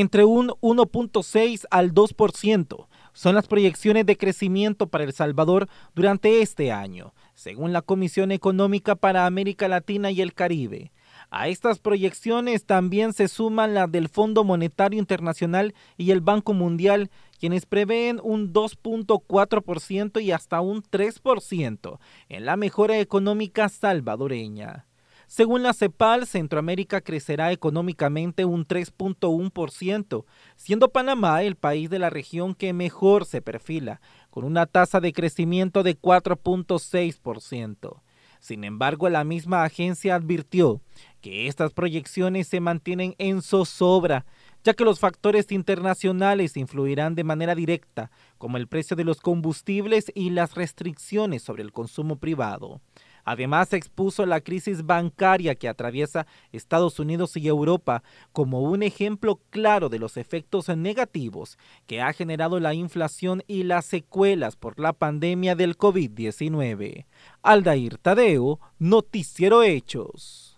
entre un 1.6 al 2% son las proyecciones de crecimiento para El Salvador durante este año, según la Comisión Económica para América Latina y el Caribe. A estas proyecciones también se suman las del Fondo Monetario Internacional y el Banco Mundial, quienes prevén un 2.4% y hasta un 3% en la mejora económica salvadoreña. Según la CEPAL, Centroamérica crecerá económicamente un 3.1%, siendo Panamá el país de la región que mejor se perfila, con una tasa de crecimiento de 4.6%. Sin embargo, la misma agencia advirtió que estas proyecciones se mantienen en zozobra, ya que los factores internacionales influirán de manera directa, como el precio de los combustibles y las restricciones sobre el consumo privado. Además, expuso la crisis bancaria que atraviesa Estados Unidos y Europa como un ejemplo claro de los efectos negativos que ha generado la inflación y las secuelas por la pandemia del COVID-19. Aldair Tadeo, Noticiero Hechos.